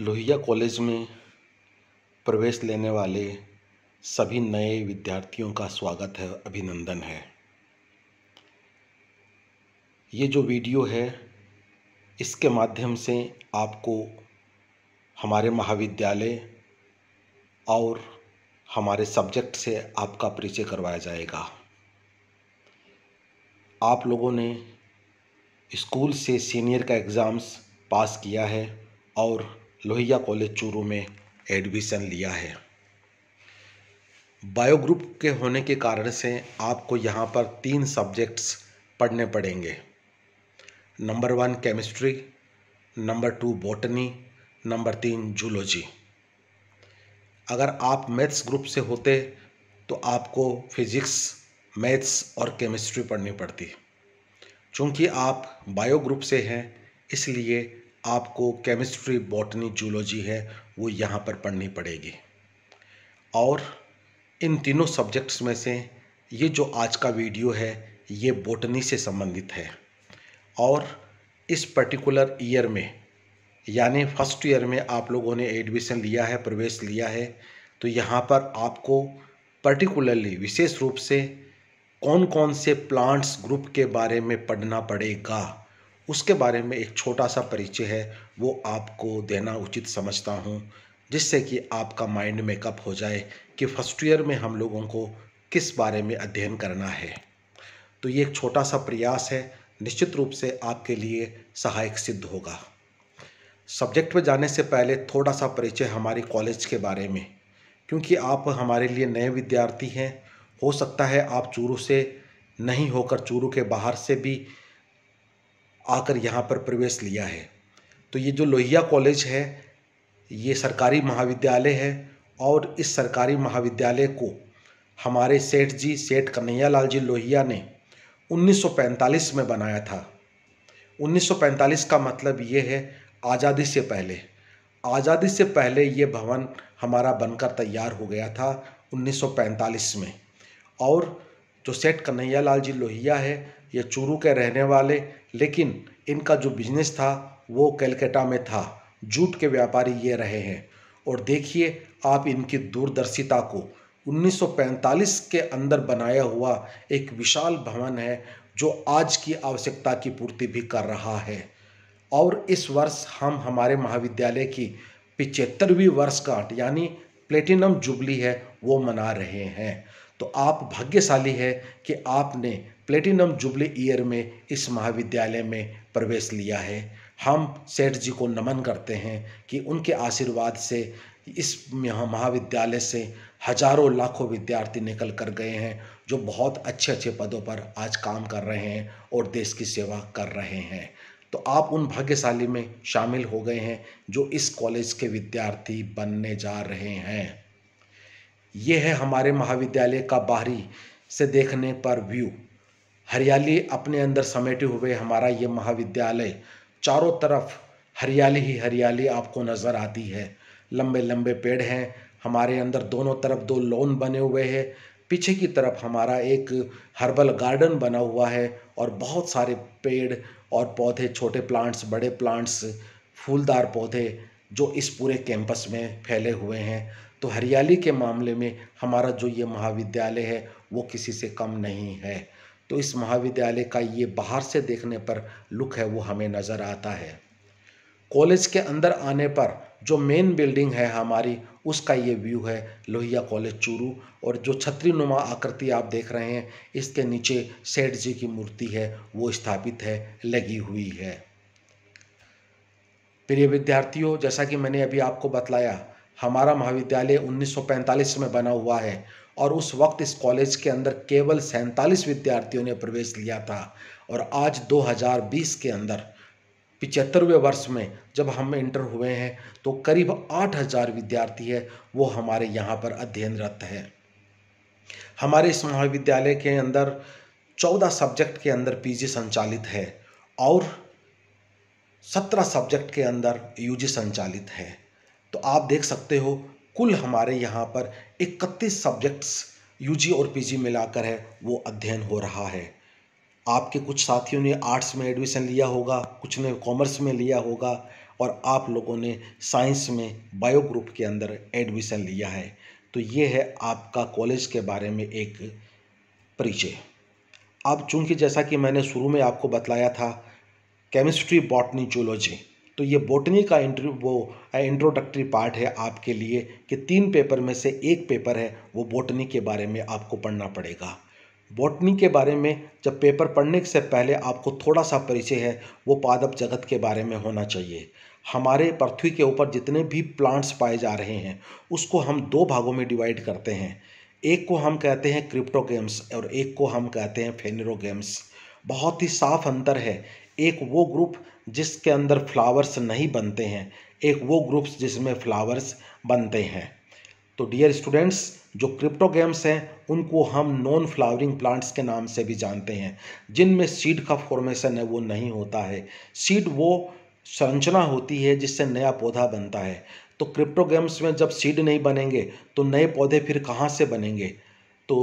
Lohia college में प्रवेश लेने वाले सभी नए विद्यार्थियों का स्वागत है अभिनंदन है ये जो वीडियो है इसके माध्यम से आपको हमारे महाविद्यालय और हमारे सब्जेक्ट से आपका परिचय करवाया जाएगा आप लोगों ने स्कूल से सीनियर का एग्ज़ाम्स पास किया है और लोहिया कॉलेज चूरू में एडमिशन लिया है बायो ग्रुप के होने के कारण से आपको यहाँ पर तीन सब्जेक्ट्स पढ़ने पड़ेंगे number one chemistry number two botany number तीन जूलॉजी अगर आप मैथ्स ग्रुप से होते तो आपको फिजिक्स मैथ्स और केमिस्ट्री पढ़नी पड़ती चूँकि आप बायो ग्रुप से हैं इसलिए आपको केमिस्ट्री बॉटनी जूलॉजी है वो यहाँ पर पढ़नी पड़ेगी और इन तीनों सब्जेक्ट्स में से ये जो आज का वीडियो है ये बॉटनी से संबंधित है और इस पर्टिकुलर ईयर में यानी फर्स्ट ईयर में आप लोगों ने एडमिशन लिया है प्रवेश लिया है तो यहाँ पर आपको पर्टिकुलरली विशेष रूप से कौन कौन से प्लांट्स ग्रुप के बारे में पढ़ना पड़ेगा उसके बारे में एक छोटा सा परिचय है वो आपको देना उचित समझता हूँ जिससे कि आपका माइंड मेकअप हो जाए कि फर्स्ट ईयर में हम लोगों को किस बारे में अध्ययन करना है तो ये एक छोटा सा प्रयास है निश्चित रूप से आपके लिए सहायक सिद्ध होगा सब्जेक्ट पर जाने से पहले थोड़ा सा परिचय हमारे कॉलेज के बारे में क्योंकि आप हमारे लिए नए विद्यार्थी हैं हो सकता है आप चूरू से नहीं होकर चूरू के बाहर से भी आकर यहाँ पर प्रवेश लिया है तो ये जो लोहिया कॉलेज है ये सरकारी महाविद्यालय है और इस सरकारी महाविद्यालय को हमारे सेठ जी सेठ कन्हैयालाल जी लोहिया ने 1945 में बनाया था 1945 का मतलब ये है आज़ादी से पहले आज़ादी से पहले ये भवन हमारा बनकर तैयार हो गया था 1945 में और जो सेठ कन्हैया लाल जी लोहिया है ये चूरू के रहने वाले लेकिन इनका जो बिजनेस था वो कलकत्ता में था जूट के व्यापारी ये रहे हैं और देखिए आप इनकी दूरदर्शिता को 1945 के अंदर बनाया हुआ एक विशाल भवन है जो आज की आवश्यकता की पूर्ति भी कर रहा है और इस वर्ष हम हमारे महाविद्यालय की पिचहत्तरवीं वर्षगांठ यानी प्लेटिनम जुबली है वो मना रहे हैं तो आप भाग्यशाली है कि आपने प्लेटिनम जुबली ईयर में इस महाविद्यालय में प्रवेश लिया है हम सेठ जी को नमन करते हैं कि उनके आशीर्वाद से इस महाविद्यालय से हजारों लाखों विद्यार्थी निकल कर गए हैं जो बहुत अच्छे अच्छे पदों पर आज काम कर रहे हैं और देश की सेवा कर रहे हैं तो आप उन भाग्यशाली में शामिल हो गए हैं जो इस कॉलेज के विद्यार्थी बनने जा रहे हैं ये है हमारे महाविद्यालय का बाहरी से देखने पर व्यू हरियाली अपने अंदर समेटे हुए हमारा ये महाविद्यालय चारों तरफ हरियाली ही हरियाली आपको नज़र आती है लंबे लंबे पेड़ हैं हमारे अंदर दोनों तरफ दो लोन बने हुए हैं पीछे की तरफ हमारा एक हर्बल गार्डन बना हुआ है और बहुत सारे पेड़ और पौधे छोटे प्लांट्स बड़े प्लांट्स फूलदार पौधे जो इस पूरे कैंपस में फैले हुए हैं तो हरियाली के मामले में हमारा जो ये महाविद्यालय है वो किसी से कम नहीं है तो इस महाविद्यालय का ये बाहर से देखने पर लुक है वो हमें नज़र आता है कॉलेज के अंदर आने पर जो मेन बिल्डिंग है हमारी उसका ये व्यू है लोहिया कॉलेज चूरू और जो छत्रीनुमा नुमा आकृति आप देख रहे हैं इसके नीचे सेठ जी की मूर्ति है वो स्थापित है लगी हुई है प्रिय विद्यार्थियों जैसा कि मैंने अभी आपको बतलाया हमारा महाविद्यालय 1945 में बना हुआ है और उस वक्त इस कॉलेज के अंदर केवल सैंतालीस विद्यार्थियों ने प्रवेश लिया था और आज 2020 के अंदर पिचहत्तरवें वर्ष में जब हम इंटर हुए हैं तो करीब 8000 विद्यार्थी है वो हमारे यहाँ पर अध्ययनरत है हमारे इस महाविद्यालय के अंदर 14 सब्जेक्ट के अंदर पीजी संचालित है और 17 सब्जेक्ट के अंदर यूजी संचालित है तो आप देख सकते हो कुल हमारे यहाँ पर इकतीस सब्जेक्ट्स यूजी और पीजी मिलाकर है वो अध्ययन हो रहा है आपके कुछ साथियों ने आर्ट्स में एडमिशन लिया होगा कुछ ने कॉमर्स में लिया होगा और आप लोगों ने साइंस में बायो ग्रुप के अंदर एडमिशन लिया है तो ये है आपका कॉलेज के बारे में एक परिचय अब चूंकि जैसा कि मैंने शुरू में आपको बतलाया था केमिस्ट्री बॉटनी जूलॉजी तो ये बोटनी का इंटरव्यू वो इंट्रोडक्टरी पार्ट है आपके लिए कि तीन पेपर में से एक पेपर है वो बोटनी के बारे में आपको पढ़ना पड़ेगा बोटनी के बारे में जब पेपर पढ़ने से पहले आपको थोड़ा सा परिचय है वो पादप जगत के बारे में होना चाहिए हमारे पृथ्वी के ऊपर जितने भी प्लांट्स पाए जा रहे हैं उसको हम दो भागों में डिवाइड करते हैं एक को हम कहते हैं क्रिप्टोगेम्स और एक को हम कहते हैं फेनरोगेम्स बहुत ही साफ अंतर है एक वो ग्रुप जिसके अंदर फ्लावर्स नहीं बनते हैं एक वो ग्रुप्स जिसमें फ्लावर्स बनते हैं तो डियर स्टूडेंट्स जो क्रिप्टो गेम्स हैं उनको हम नॉन फ्लावरिंग प्लांट्स के नाम से भी जानते हैं जिनमें सीड का फॉर्मेशन है वो नहीं होता है सीड वो संरचना होती है जिससे नया पौधा बनता है तो क्रिप्टो गेम्स में जब सीड नहीं बनेंगे तो नए पौधे फिर कहाँ से बनेंगे तो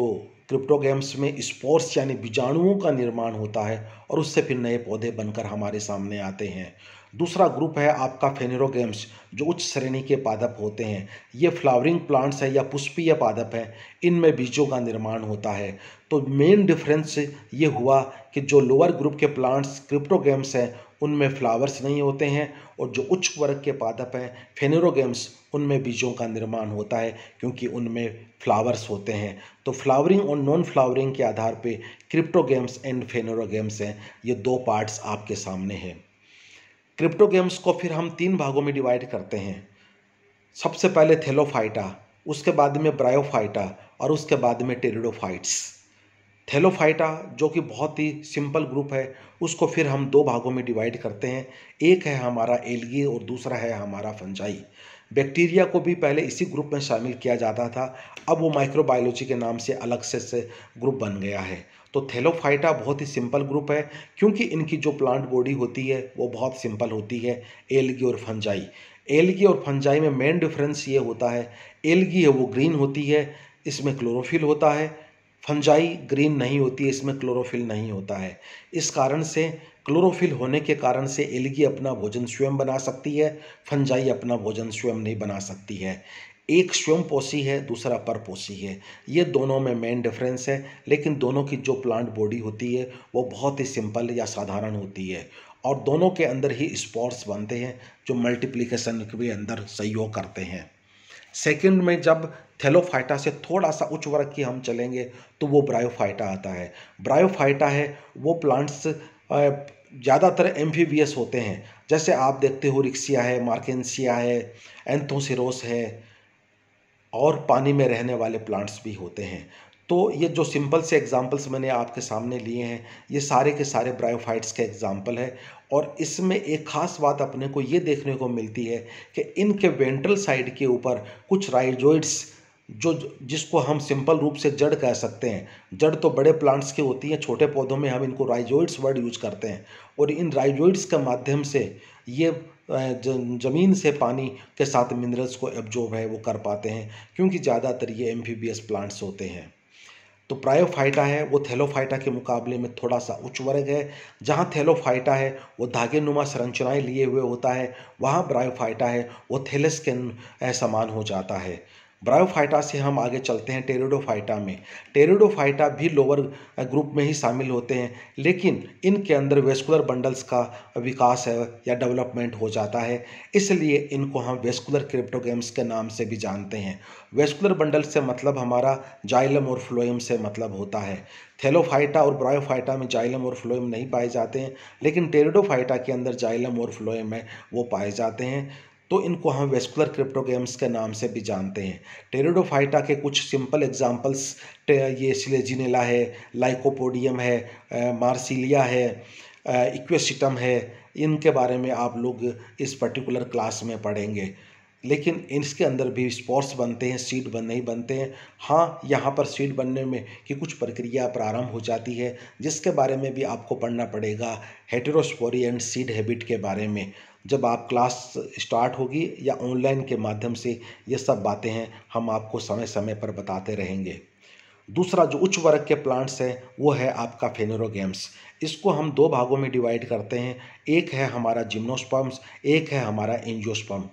क्रिप्टो गेम्स में स्पोर्स यानी बीजाणुओं का निर्माण होता है और उससे फिर नए पौधे बनकर हमारे सामने आते हैं दूसरा ग्रुप है आपका फेनेरो गेम्स जो उच्च श्रेणी के पादप होते हैं ये फ्लावरिंग प्लांट्स है या पुष्पीय पादप है इनमें बीजों का निर्माण होता है तो मेन डिफरेंस ये हुआ कि जो लोअर ग्रुप के प्लांट्स क्रिप्टो गेम्स हैं उनमें फ्लावर्स नहीं होते हैं और जो उच्च वर्ग के पादप हैं फेनेरोगेम्स उनमें बीजों का निर्माण होता है क्योंकि उनमें फ्लावर्स होते हैं तो फ्लावरिंग और नॉन फ्लावरिंग के आधार पे क्रिप्टोगेम्स एंड फेनेरोगेम्स हैं ये दो पार्ट्स आपके सामने हैं क्रिप्टोगेम्स को फिर हम तीन भागों में डिवाइड करते हैं सबसे पहले थेलोफाइटा उसके बाद में ब्रायोफाइटा और उसके बाद में टेरिडोफाइट्स थैलोफाइटा जो कि बहुत ही सिंपल ग्रुप है उसको फिर हम दो भागों में डिवाइड करते हैं एक है हमारा एलगी और दूसरा है हमारा फंजाई बैक्टीरिया को भी पहले इसी ग्रुप में शामिल किया जाता था अब वो माइक्रोबायोलॉजी के नाम से अलग से, से ग्रुप बन गया है तो थेलोफाइटा बहुत ही सिंपल ग्रुप है क्योंकि इनकी जो प्लांट बॉडी होती है वो बहुत सिंपल होती है एलगी और फंजाई एलगी और फंजाई में मेन डिफरेंस ये होता है एलगी है वो ग्रीन होती है इसमें क्लोरोफिल होता है फंजाई ग्रीन नहीं होती है इसमें क्लोरोफिल नहीं होता है इस कारण से क्लोरोफिल होने के कारण से एलगी अपना भोजन स्वयं बना सकती है फंजाई अपना भोजन स्वयं नहीं बना सकती है एक स्वयं पोसी है दूसरा पर पोसी है ये दोनों में मेन डिफरेंस है लेकिन दोनों की जो प्लांट बॉडी होती है वो बहुत ही सिंपल या साधारण होती है और दोनों के अंदर ही स्पॉट्स बनते हैं जो मल्टीप्लीकेशन के भी अंदर सहयोग करते हैं सेकंड में जब थैलोफाइटा से थोड़ा सा उच्च वर्ग की हम चलेंगे तो वो ब्रायोफाइटा आता है ब्रायोफाइटा है वो प्लांट्स ज़्यादातर एम्फीबियस होते हैं जैसे आप देखते हो रिक्सिया है मार्केंसिया है एंथोसिरोस है और पानी में रहने वाले प्लांट्स भी होते हैं तो ये जो सिंपल से एग्जांपल्स मैंने आपके सामने लिए हैं ये सारे के सारे ब्रायोफाइट्स के एग्जांपल है और इसमें एक ख़ास बात अपने को ये देखने को मिलती है कि इनके वेंट्रल साइड के ऊपर कुछ राइजोइड्स जो जिसको हम सिंपल रूप से जड़ कह सकते हैं जड़ तो बड़े प्लांट्स के होती हैं छोटे पौधों में हम इनको राइजोइड्स वर्ड यूज करते हैं और इन राइजोइड्स के माध्यम से ये ज़मीन से पानी के साथ मिनरल्स को एब्जॉर्ब है वो कर पाते हैं क्योंकि ज़्यादातर ये एम प्लांट्स होते हैं तो प्रायोफाइटा है वो थैलोफाइटा के मुकाबले में थोड़ा सा उच्च वर्ग है जहाँ थैलोफाइटा है वो धागे नुमा संरचनाएँ लिए हुए होता है वहाँ प्रायोफाइटा है वो थैलस के समान हो जाता है ब्रायोफाइटा से हम आगे चलते हैं टेरिडोफाइटा में टेरिडोफाइटा भी लोअर ग्रुप में ही शामिल होते हैं लेकिन इनके अंदर वेस्कुलर बंडल्स का विकास है या डेवलपमेंट हो जाता है इसलिए इनको हम वेस्कुलर क्रिप्टोगेम्स के नाम से भी जानते हैं वेस्कुलर बंडल से मतलब हमारा जाइलम और फ्लोएम से मतलब होता है थेलोफाइटा और ब्रायोफाइटा में जाइलम और फ्लोएम नहीं पाए जाते हैं लेकिन टेरिडोफाइटा के अंदर जाइलम और फ्लोएम है वो पाए जाते हैं तो इनको हम वेस्कुलर क्रिप्टोगेम्स के नाम से भी जानते हैं टेरिडोफाइटा के कुछ सिंपल एग्जांपल्स ये सिलेजिनेला है लाइकोपोडियम है मार्सिलिया है इक्वेसिटम है इनके बारे में आप लोग इस पर्टिकुलर क्लास में पढ़ेंगे लेकिन इसके अंदर भी स्पॉट्स बनते हैं सीड बन नहीं बनते हैं हाँ यहाँ पर सीड बनने में कि कुछ प्रक्रिया प्रारंभ हो जाती है जिसके बारे में भी आपको पढ़ना पड़ेगा हेटेरोस्पोरी एंड सीड हैबिट के बारे में जब आप क्लास स्टार्ट होगी या ऑनलाइन के माध्यम से ये सब बातें हैं हम आपको समय समय पर बताते रहेंगे दूसरा जो उच्च वर्ग के प्लांट्स है वो है आपका फेनोरोगेम्स इसको हम दो भागों में डिवाइड करते हैं एक है हमारा जिम्नोस्पम्स एक है हमारा एंजियोस्पम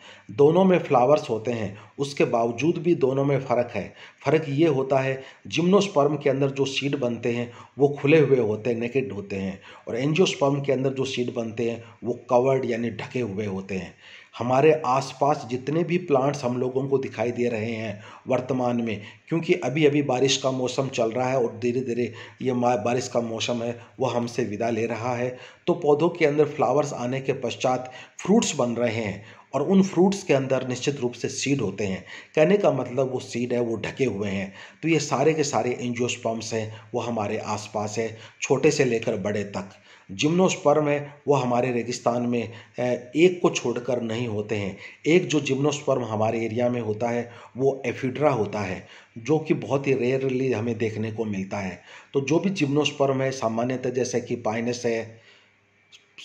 दोनों में फ्लावर्स होते हैं उसके बावजूद भी दोनों में फ़र्क है फ़र्क ये होता है जिम्नोस्पर्म के अंदर जो सीड बनते हैं वो खुले हुए होते हैं नेकेड होते हैं और एंजियोस्पर्म के अंदर जो सीड बनते हैं वो कवर्ड यानी ढके हुए होते हैं हमारे आसपास जितने भी प्लांट्स हम लोगों को दिखाई दे रहे हैं वर्तमान में क्योंकि अभी अभी बारिश का मौसम चल रहा है और धीरे धीरे ये बारिश का मौसम है वह हमसे विदा ले रहा है तो पौधों के अंदर फ्लावर्स आने के पश्चात फ्रूट्स बन रहे हैं और उन फ्रूट्स के अंदर निश्चित रूप से सीड होते हैं कहने का मतलब वो सीड है वो ढके हुए हैं तो ये सारे के सारे एंजियोस्पम्स हैं वो हमारे आसपास है छोटे से लेकर बड़े तक जिम्नोस्पर्म है वह हमारे रेगिस्तान में एक को छोड़कर नहीं होते हैं एक जो जिम्नोस्पर्म हमारे एरिया में होता है वो एफिड्रा होता है जो कि बहुत ही रेयरली हमें देखने को मिलता है तो जो भी जिम्नोस्पर्म है सामान्यतः जैसे कि पाइनस है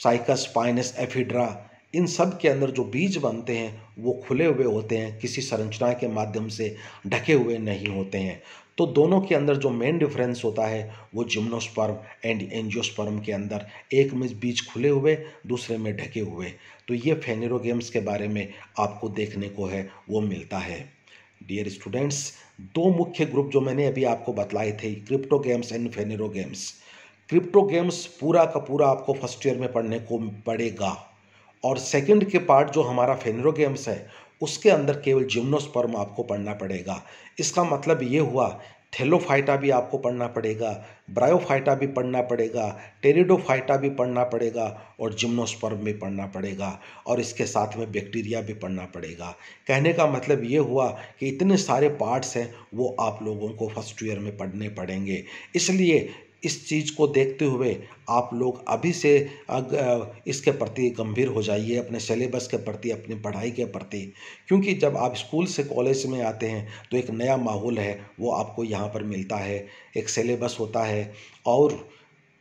साइकस पाइनस एफिड्रा इन सब के अंदर जो बीज बनते हैं वो खुले हुए होते हैं किसी संरचना के माध्यम से ढके हुए नहीं होते हैं तो दोनों के अंदर जो मेन डिफरेंस होता है वो जिम्नोस्पर्म एंड एंजियोस्पर्म के अंदर एक में बीज खुले हुए दूसरे में ढके हुए तो ये फेनेरो गेम्स के बारे में आपको देखने को है वो मिलता है डियर स्टूडेंट्स दो मुख्य ग्रुप जो मैंने अभी आपको बतलाए थे cryptogams and games cryptogams पूरा का पूरा आपको फर्स्ट ईयर में पढ़ने को पड़ेगा और सेकंड के पार्ट जो हमारा फेनरोगेम्स है उसके अंदर केवल जिम्नोस्पर्म आपको पढ़ना पड़ेगा इसका मतलब ये हुआ थेलोफाइटा भी आपको पढ़ना पड़ेगा ब्रायोफाइटा भी पढ़ना पड़ेगा टेरिडोफाइटा भी पढ़ना पड़ेगा और जिम्नोस्पर्म भी पढ़ना पड़ेगा और इसके साथ में बैक्टीरिया भी पढ़ना पड़ेगा कहने का मतलब ये हुआ कि इतने सारे पार्ट्स हैं वो आप लोगों को फर्स्ट ईयर में पढ़ने पड़ेंगे इसलिए इस चीज़ को देखते हुए आप लोग अभी से इसके प्रति गंभीर हो जाइए अपने सिलेबस के प्रति अपनी पढ़ाई के प्रति क्योंकि जब आप स्कूल से कॉलेज में आते हैं तो एक नया माहौल है वो आपको यहाँ पर मिलता है एक सिलेबस होता है और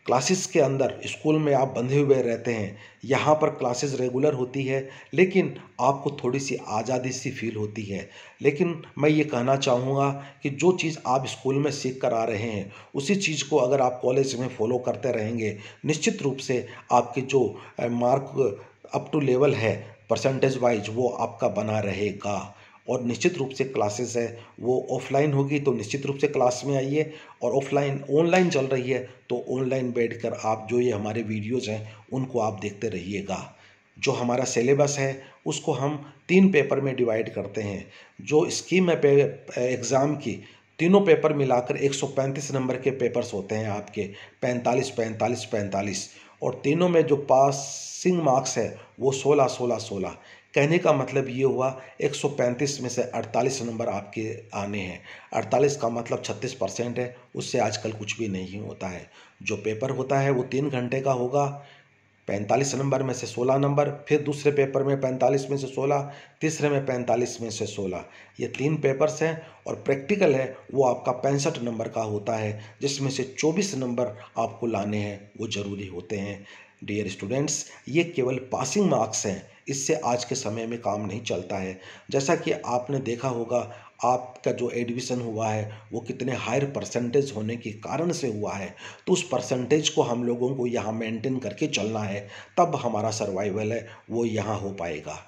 क्लासेस के अंदर स्कूल में आप बंधे हुए रहते हैं यहाँ पर क्लासेस रेगुलर होती है लेकिन आपको थोड़ी सी आज़ादी सी फील होती है लेकिन मैं ये कहना चाहूँगा कि जो चीज़ आप स्कूल में सीख कर आ रहे हैं उसी चीज़ को अगर आप कॉलेज में फॉलो करते रहेंगे निश्चित रूप से आपके जो मार्क अप टू लेवल है परसेंटेज वाइज वो आपका बना रहेगा और निश्चित रूप से क्लासेस है वो ऑफलाइन होगी तो निश्चित रूप से क्लास में आइए और ऑफलाइन ऑनलाइन चल रही है तो ऑनलाइन बैठ कर आप जो ये हमारे वीडियोज़ हैं उनको आप देखते रहिएगा जो हमारा सिलेबस है उसको हम तीन पेपर में डिवाइड करते हैं जो स्कीम है एग्ज़ाम की तीनों पेपर मिलाकर 135 नंबर के पेपर्स होते हैं आपके 45 45 45 और तीनों में जो पासिंग मार्क्स है वो 16 16 16 कहने का मतलब ये हुआ 135 में से 48 नंबर आपके आने हैं 48 का मतलब 36 परसेंट है उससे आजकल कुछ भी नहीं होता है जो पेपर होता है वो तीन घंटे का होगा पैंतालीस नंबर में से सोलह नंबर फिर दूसरे पेपर में पैंतालीस में से सोलह तीसरे में पैंतालीस में से सोलह ये तीन पेपर्स हैं और प्रैक्टिकल है वो आपका पैंसठ नंबर का होता है जिसमें से चौबीस नंबर आपको लाने हैं वो ज़रूरी होते हैं डियर स्टूडेंट्स ये केवल पासिंग मार्क्स हैं इससे आज के समय में काम नहीं चलता है जैसा कि आपने देखा होगा आपका जो एडमिशन हुआ है वो कितने हायर परसेंटेज होने के कारण से हुआ है तो उस परसेंटेज को हम लोगों को यहाँ मेंटेन करके चलना है तब हमारा सर्वाइवल है वो यहाँ हो पाएगा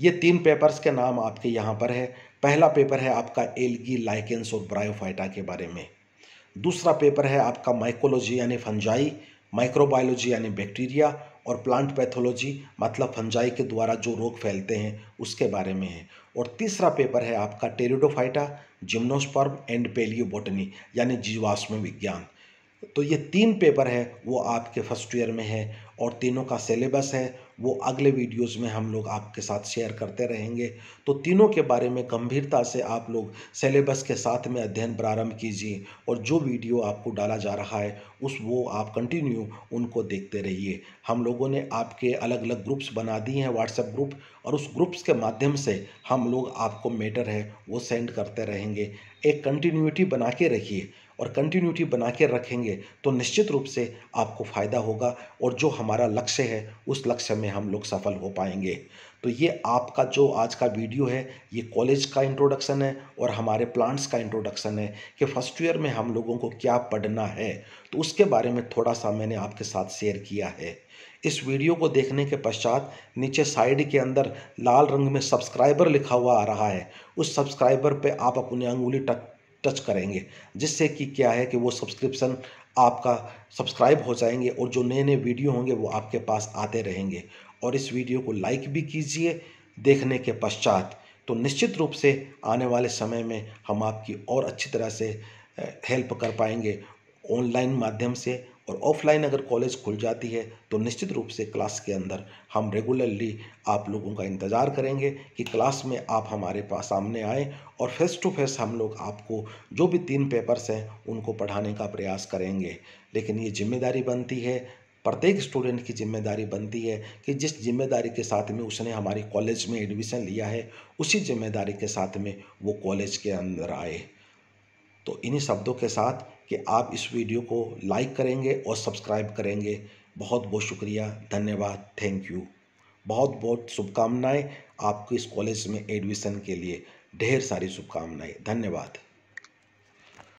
ये तीन पेपर्स के नाम आपके यहाँ पर है पहला पेपर है आपका एलगी लाइकेंस और ब्रायोफाइटा के बारे में दूसरा पेपर है आपका माइकोलॉजी यानी फंजाई माइक्रोबायोलॉजी यानी बैक्टीरिया और प्लांट पैथोलॉजी मतलब फंजाई के द्वारा जो रोग फैलते हैं उसके बारे में है और तीसरा पेपर है आपका टेरिडोफाइटा जिम्नोस्पर्म एंड पेलियोबोटनी यानी जीवाश्म विज्ञान तो ये तीन पेपर है वो आपके फर्स्ट ईयर में है और तीनों का सिलेबस है वो अगले वीडियोस में हम लोग आपके साथ शेयर करते रहेंगे तो तीनों के बारे में गंभीरता से आप लोग सिलेबस के साथ में अध्ययन प्रारंभ कीजिए और जो वीडियो आपको डाला जा रहा है उस वो आप कंटिन्यू उनको देखते रहिए हम लोगों ने आपके अलग अलग ग्रुप्स बना दिए हैं व्हाट्सएप ग्रुप और उस ग्रुप्स के माध्यम से हम लोग आपको मैटर है वो सेंड करते रहेंगे एक कंटिन्यूटी बना के रखिए और कंटिन्यूटी बना के रखेंगे तो निश्चित रूप से आपको फ़ायदा होगा और जो हमारा लक्ष्य है उस लक्ष्य में हम लोग सफल हो पाएंगे तो ये आपका जो आज का वीडियो है ये कॉलेज का इंट्रोडक्शन है और हमारे प्लांट्स का इंट्रोडक्शन है कि फर्स्ट ईयर में हम लोगों को क्या पढ़ना है तो उसके बारे में थोड़ा सा मैंने आपके साथ शेयर किया है इस वीडियो को देखने के पश्चात नीचे साइड के अंदर लाल रंग में सब्सक्राइबर लिखा हुआ आ रहा है उस सब्सक्राइबर पे आप अपनी अंगुली टक टच करेंगे जिससे कि क्या है कि वो सब्सक्रिप्शन आपका सब्सक्राइब हो जाएंगे और जो नए नए वीडियो होंगे वो आपके पास आते रहेंगे और इस वीडियो को लाइक भी कीजिए देखने के पश्चात तो निश्चित रूप से आने वाले समय में हम आपकी और अच्छी तरह से हेल्प कर पाएंगे ऑनलाइन माध्यम से और ऑफलाइन अगर कॉलेज खुल जाती है तो निश्चित रूप से क्लास के अंदर हम रेगुलरली आप लोगों का इंतज़ार करेंगे कि क्लास में आप हमारे पास सामने आएँ और फेस टू फेस हम लोग आपको जो भी तीन पेपर्स हैं उनको पढ़ाने का प्रयास करेंगे लेकिन ये जिम्मेदारी बनती है प्रत्येक स्टूडेंट की जिम्मेदारी बनती है कि जिस जिम्मेदारी के साथ में उसने हमारे कॉलेज में एडमिशन लिया है उसी जिम्मेदारी के साथ में वो कॉलेज के अंदर आए तो इन्हीं शब्दों के साथ कि आप इस वीडियो को लाइक करेंगे और सब्सक्राइब करेंगे बहुत बहुत शुक्रिया धन्यवाद थैंक यू बहुत बहुत शुभकामनाएं आपके इस कॉलेज में एडमिशन के लिए ढेर सारी शुभकामनाएं धन्यवाद